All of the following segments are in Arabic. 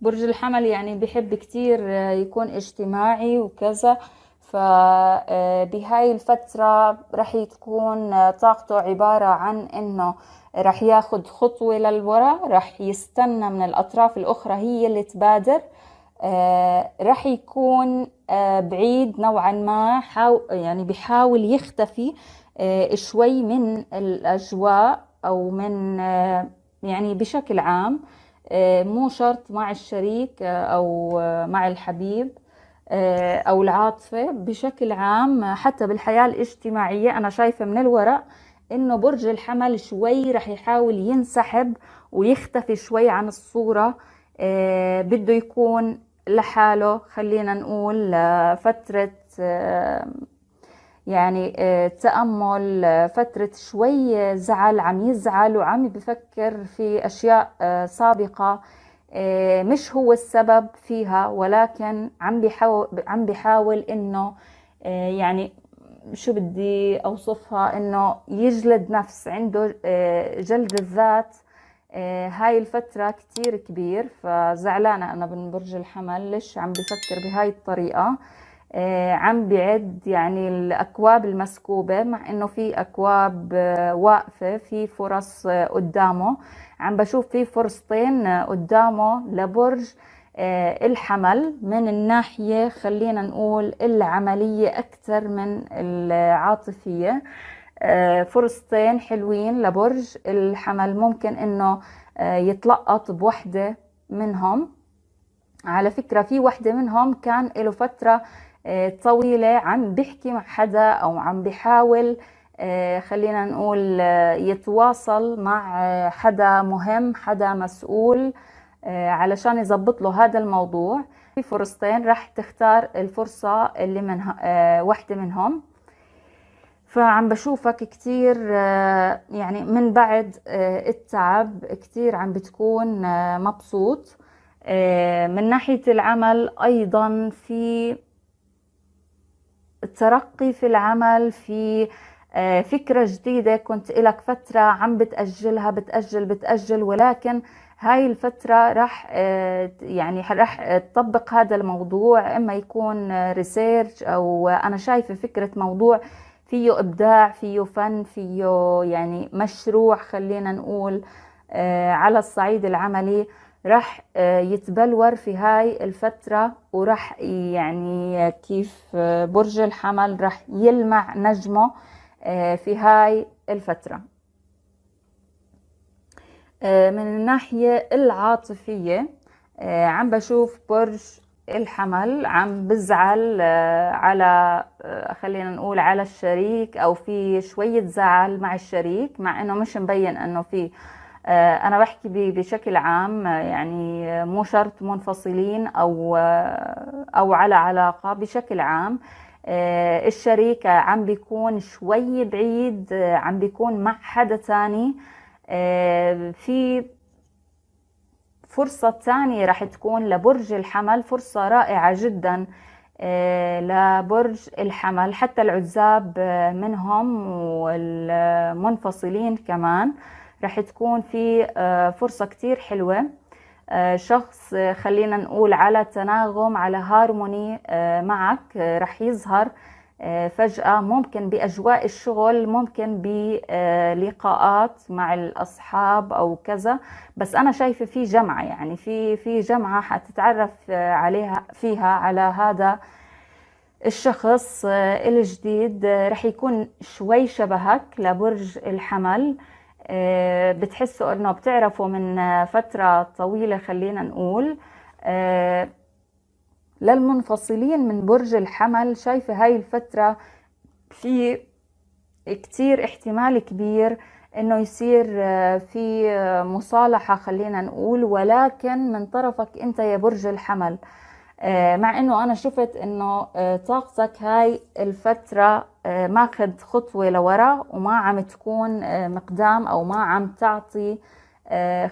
برج الحمل يعني بحب كتير آه، يكون اجتماعي وكذا فبهاي آه، الفترة رح تكون آه، طاقته عبارة عن انه رح ياخد خطوة للورا رح يستنى من الاطراف الاخرى هي اللي تبادر رح يكون بعيد نوعا ما حاو يعني بحاول يختفي شوي من الاجواء او من يعني بشكل عام آه، مو شرط مع الشريك آه، أو آه، مع الحبيب أو العاطفة بشكل عام حتى بالحياة الاجتماعية أنا شايفة من الورق إنه برج الحمل شوي رح يحاول ينسحب ويختفي شوي عن الصورة بده يكون لحاله خلينا نقول لفترة يعني آه، تأمل آه، فترة شوي زعل عم يزعل وعم بفكر في أشياء آه، سابقة مش هو السبب فيها ولكن عم بيحاول عم بيحاول انه يعني شو بدي اوصفها انه يجلد نفس عنده جلد الذات هاي الفترة كتير كبير فزعلانة أنا من برج الحمل ليش عم بفكر بهاي الطريقة آه، عم بعد يعني الأكواب المسكوبة مع إنه في أكواب آه، واقفة في فرص آه، قدامه عم بشوف في فرصتين قدامه لبرج الحمل من الناحية خلينا نقول العملية أكثر من العاطفية فرصتين حلوين لبرج الحمل ممكن إنه يتلقط بوحدة منهم على فكرة في وحدة منهم كان له فترة آه، طويلة عم بيحكي مع حدا أو عم بيحاول آه، خلينا نقول آه، يتواصل مع حدا مهم حدا مسؤول علشان يظبط له هذا الموضوع في فرصتين راح تختار الفرصة اللي من واحدة منهم فعم بشوفك كتير يعني من بعد التعب كتير عم بتكون مبسوط من ناحية العمل أيضا في الترقي في العمل في آه، فكرة جديدة كنت لك فترة عم بتأجلها بتأجل بتأجل ولكن هاي الفترة راح آه، يعني راح تطبق هذا الموضوع إما يكون ريسيرش أو أنا شايفة فكرة موضوع فيه إبداع فيه فن فيه يعني مشروع خلينا نقول آه، على الصعيد العملي راح آه، يتبلور في هاي الفترة وراح يعني آه، كيف آه، برج الحمل راح يلمع نجمه في هاي الفترة من الناحية العاطفية عم بشوف برج الحمل عم بزعل على خلينا نقول على الشريك او في شوية زعل مع الشريك مع انه مش مبين انه في آه، أنا بحكي بشكل عام آه، يعني آه، مو شرط منفصلين أو أو على علاقة بشكل عام الشريك عم بيكون شوي بعيد عم بيكون مع حدا تاني في فرصة تانية رح تكون لبرج الحمل فرصة رائعة جدا لبرج الحمل حتى العزاب منهم والمنفصلين كمان رح تكون في آه، فرصة كتير حلوة آه، شخص آه، خلينا نقول على تناغم على هارموني معك رح يظهر فجأة ممكن بأجواء الشغل ممكن بلقاءات مع الأصحاب أو كذا بس أنا شايفة في جمعة يعني في في جمعة حتتعرف عليها فيها على هذا الشخص الجديد رح يكون شوي شبهك لبرج الحمل آه، بتحسوا انه بتعرفوا من فترة طويلة خلينا نقول آه، للمنفصلين من برج الحمل شايفة هاي الفترة في كتير احتمال كبير انه يصير آه، في مصالحة خلينا نقول ولكن من طرفك انت يا برج الحمل آه، مع انه انا شفت انه آه، طاقتك هاي الفترة آه، ماخذ خطوة لورا وما عم تكون مقدام او ما عم تعطي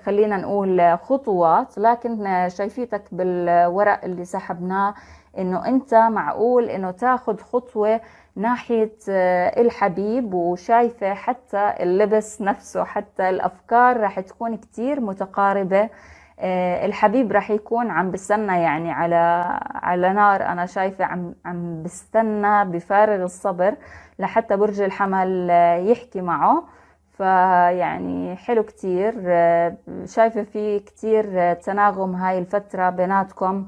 خلينا نقول خطوات لكن شايفيتك بالورق اللي سحبناه انه انت معقول انه تاخذ خطوة ناحية الحبيب وشايفة حتى اللبس نفسه حتى الافكار راح تكون كتير متقاربة آه، الحبيب راح يكون عم بستنى يعني على على نار انا شايفه عم عم بستنى بفارغ الصبر لحتى برج الحمل آه، يحكي معه فيعني حلو كتير آه، شايفه في كتير تناغم هاي الفتره بيناتكم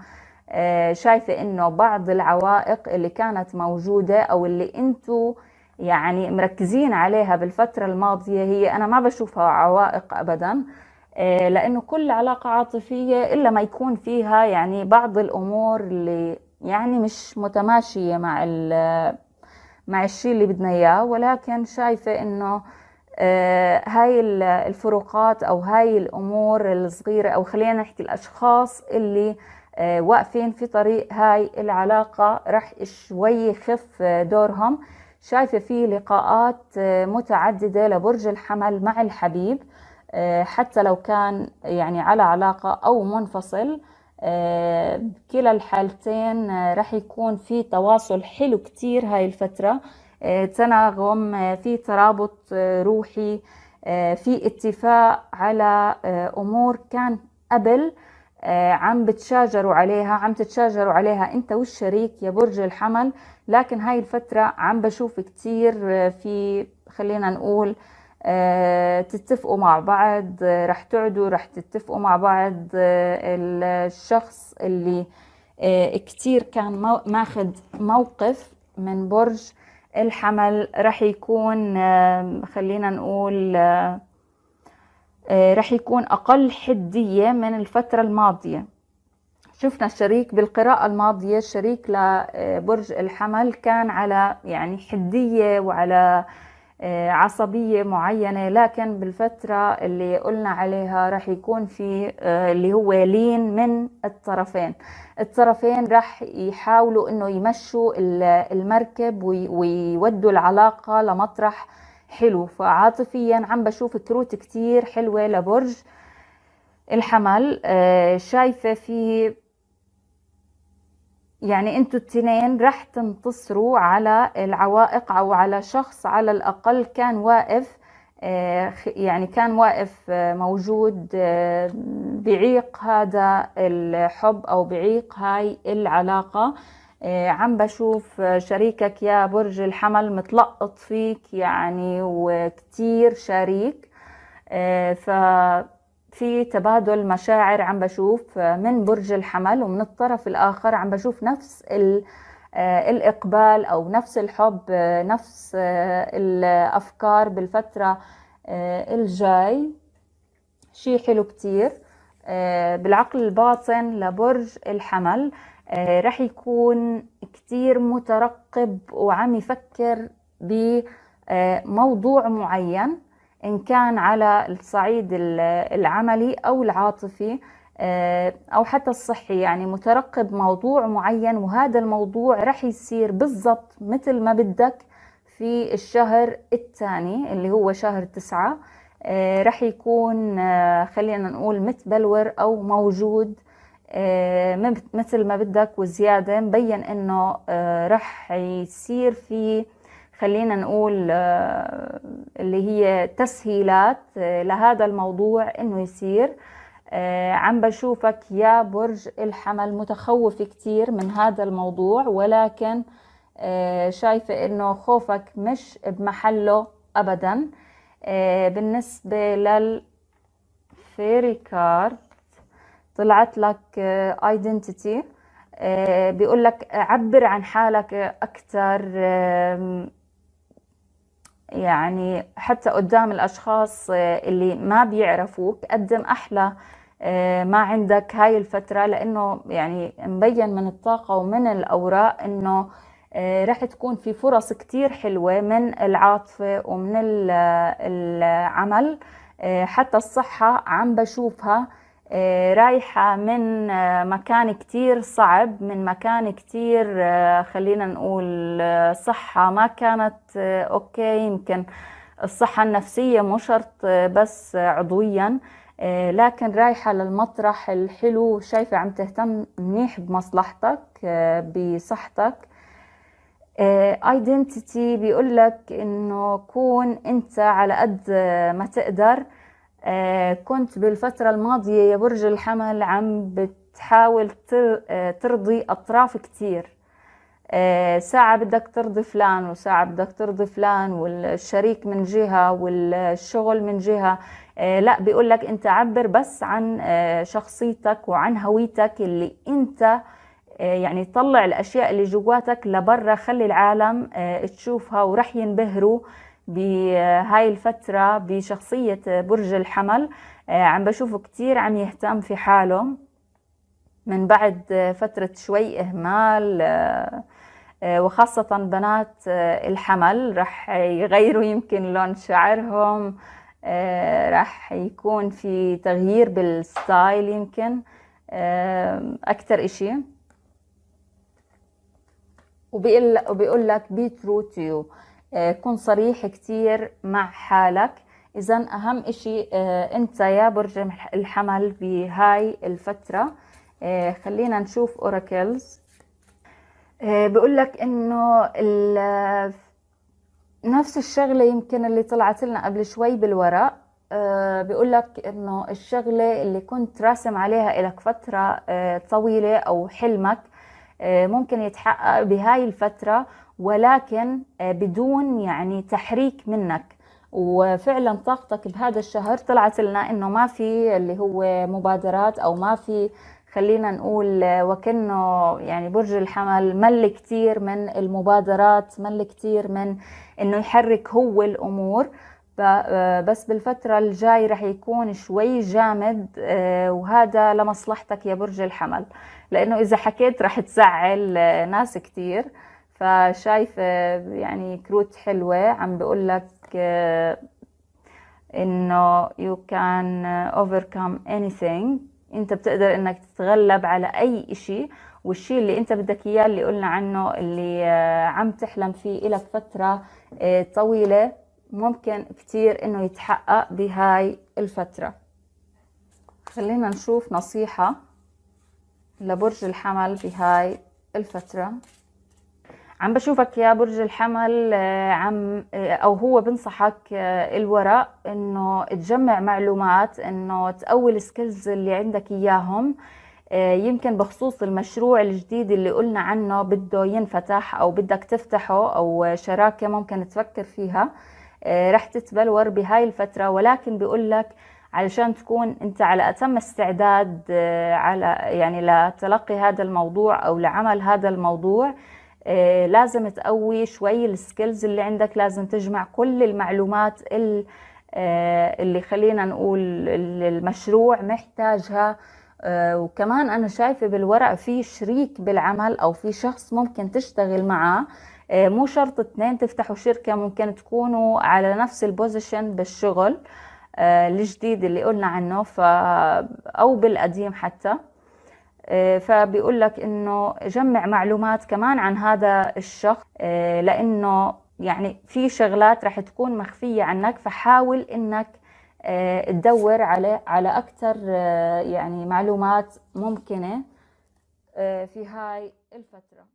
شايفه انه بعض العوائق اللي كانت موجوده او اللي انتوا يعني مركزين عليها بالفتره الماضيه هي انا ما بشوفها عوائق ابدا آه، لأنه كل علاقة عاطفية إلا ما يكون فيها يعني بعض الأمور اللي يعني مش متماشية مع مع الشيء اللي بدنا إياه ولكن شايفة إنه آه، هاي الفروقات أو هاي الأمور الصغيرة أو خلينا نحكي الأشخاص اللي آه، واقفين في طريق هاي العلاقة رح شوي يخف دورهم شايفة في لقاءات متعددة لبرج الحمل مع الحبيب آه، حتى لو كان يعني على علاقة أو منفصل آه، كلا الحالتين آه، رح يكون في تواصل حلو كتير هاي الفترة تناغم في ترابط روحي في اتفاق على أمور كان قبل عم بتشاجروا عليها عم تتشاجروا عليها انت والشريك يا برج الحمل لكن هاي الفترة عم بشوف كتير في خلينا نقول آه، تتفقوا مع بعض آه، رح تقعدوا رح تتفقوا مع بعض آه، الشخص اللي كتير كان ماخذ موقف من برج الحمل رح يكون خلينا نقول رح يكون أقل حدية من الفترة الماضية شفنا الشريك بالقراءة الماضية الشريك لبرج الحمل كان على يعني حدية وعلى آه آه، عصبية معينة لكن بالفترة اللي قلنا عليها راح يكون في آه، اللي هو لين من الطرفين الطرفين راح يحاولوا انه يمشوا المركب ويودوا العلاقة لمطرح حلو فعاطفيا عم بشوف كروت كتير حلوة لبرج الحمل آه، شايفة في يعني انتوا التنين رح تنتصروا على العوائق او على شخص على الاقل كان واقف آه، يعني كان واقف آه، موجود آه، بعيق هذا الحب او بعيق هاي العلاقه عم بشوف شريكك يا برج الحمل متلقط فيك يعني وكتير شريك ف في تبادل مشاعر عم بشوف آه، من برج الحمل ومن الطرف الآخر عم بشوف نفس آه، الإقبال أو نفس الحب آه، نفس الأفكار بالفترة الجاي شيء حلو كتير بالعقل الباطن لبرج الحمل رح يكون كتير مترقب وعم يفكر بموضوع معين إن كان على الصعيد العملي أو العاطفي آه، أو حتى الصحي يعني مترقب موضوع معين وهذا الموضوع رح يصير بالضبط مثل ما بدك في الشهر الثاني اللي هو شهر تسعة آه، رح يكون آه، خلينا نقول متبلور أو موجود مثل ما بدك وزيادة مبين إنه رح يصير في خلينا نقول آه، اللي هي تسهيلات آه، لهذا الموضوع انه يصير آه، عم بشوفك يا برج الحمل متخوف كتير من هذا الموضوع ولكن شايفة انه خوفك مش بمحله ابدا بالنسبة للفيري كارد طلعت لك ايدنتيتي بيقول لك عبر عن حالك اكثر يعني حتى قدام الأشخاص آه، اللي ما بيعرفوك قدم أحلى آه، ما عندك هاي الفترة لأنه يعني مبين من الطاقة ومن الأوراق أنه آه، رح تكون في فرص كتير حلوة من العاطفة ومن العمل حتى الصحة عم بشوفها آه، رايحة من آه، مكان كتير صعب من مكان كتير آه، خلينا نقول صحة ما كانت أوكي يمكن الصحة النفسية مو شرط بس عضويا لكن رايحة للمطرح الحلو شايفة عم تهتم منيح بمصلحتك بصحتك ايدنتيتي بيقول لك انه كون انت على قد ما تقدر آه، كنت بالفترة الماضية يا برج الحمل عم بتحاول آه، ترضي أطراف كتير آه، ساعة بدك ترضي فلان وساعة بدك ترضي فلان والشريك من جهة والشغل من جهة لا بيقول لك أنت عبر بس عن شخصيتك وعن هويتك اللي أنت يعني طلع الأشياء اللي جواتك لبرا خلي العالم تشوفها ورح ينبهروا بهاي الفترة بشخصية برج الحمل آه، عم بشوفه كتير عم يهتم في حاله من بعد فترة شوي إهمال آه، آه، وخاصة بنات الحمل رح يغيروا يمكن لون شعرهم رح يكون في تغيير بالستايل يمكن أكتر إشي وبيقول لك بي ترو تو آه، كن صريح كتير مع حالك إذا أهم إشي آه، أنت يا برج الحمل بهاي الفترة آه، خلينا نشوف أوراكلز بقول لك إنه نفس الشغلة يمكن اللي طلعت لنا قبل شوي بالورق بيقول لك إنه الشغلة اللي كنت راسم عليها إلك فترة طويلة أو حلمك آه، ممكن يتحقق بهاي الفترة ولكن آه، بدون يعني تحريك منك وفعلا طاقتك بهذا الشهر طلعت لنا انه ما في اللي هو مبادرات او ما في خلينا نقول آه، وكأنه يعني برج الحمل مل كتير من المبادرات مل كتير من انه يحرك هو الامور بس بالفترة الجاي رح يكون شوي جامد وهذا لمصلحتك يا برج الحمل لانه اذا حكيت رح تزعل آه، ناس كثير فشايفه آه، يعني كروت حلوه عم بقول لك آه، انه you can overcome anything انت بتقدر انك تتغلب على اي اشي والشيء اللي انت بدك اياه اللي قلنا عنه اللي عم تحلم فيه لك فترة طويلة ممكن كتير انه يتحقق بهاي الفترة خلينا نشوف نصيحة لبرج الحمل بهاي الفترة عم بشوفك يا برج الحمل آه، عم آه، او هو بنصحك آه، الورق انه تجمع معلومات انه تقوي السكيلز اللي عندك اياهم يمكن بخصوص المشروع الجديد اللي قلنا عنه بده ينفتح او بدك تفتحه او شراكة ممكن تفكر فيها رح تتبلور بهاي الفترة ولكن بيقول لك علشان تكون انت على اتم استعداد آه، على يعني لتلقي هذا الموضوع او لعمل هذا الموضوع آه، لازم تقوي شوي السكيلز اللي عندك لازم تجمع كل المعلومات آه، اللي خلينا نقول المشروع محتاجها وكمان انا شايفه بالورق في شريك بالعمل او في شخص ممكن تشتغل معه مو شرط اثنين تفتحوا شركه ممكن تكونوا على نفس البوزيشن بالشغل آه، الجديد اللي قلنا عنه ف او بالقديم حتى آه، فبيقول لك انه جمع معلومات كمان عن هذا الشخص آه، لانه يعني في شغلات رح تكون مخفيه عنك فحاول انك تدور على على اكثر يعني معلومات ممكنه في هاي الفتره